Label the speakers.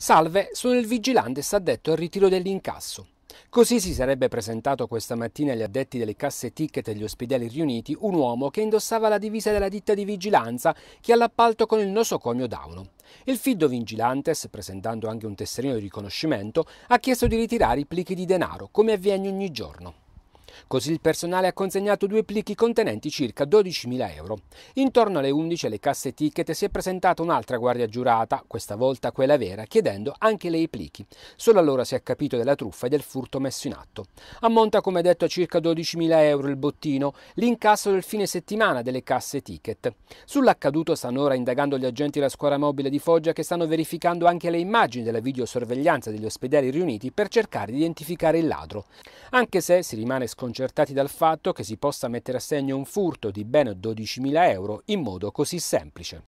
Speaker 1: Salve, sono il vigilante addetto al ritiro dell'incasso. Così si sarebbe presentato questa mattina agli addetti delle casse ticket degli ospedali riuniti un uomo che indossava la divisa della ditta di vigilanza che ha l'appalto con il nosocomio Dauno. Il Fido Vigilantes, presentando anche un tesserino di riconoscimento, ha chiesto di ritirare i plichi di denaro, come avviene ogni giorno. Così il personale ha consegnato due plichi contenenti circa 12.000 euro. Intorno alle 11 alle casse ticket si è presentata un'altra guardia giurata, questa volta quella vera, chiedendo anche lei i plichi. Solo allora si è capito della truffa e del furto messo in atto. Ammonta come detto a circa 12.000 euro il bottino, l'incasso del fine settimana delle casse ticket. Sull'accaduto stanno ora indagando gli agenti della squadra mobile di Foggia che stanno verificando anche le immagini della videosorveglianza degli ospedali riuniti per cercare di identificare il ladro. Anche se si rimane sconcertato sconcertati dal fatto che si possa mettere a segno un furto di ben 12.000 euro in modo così semplice.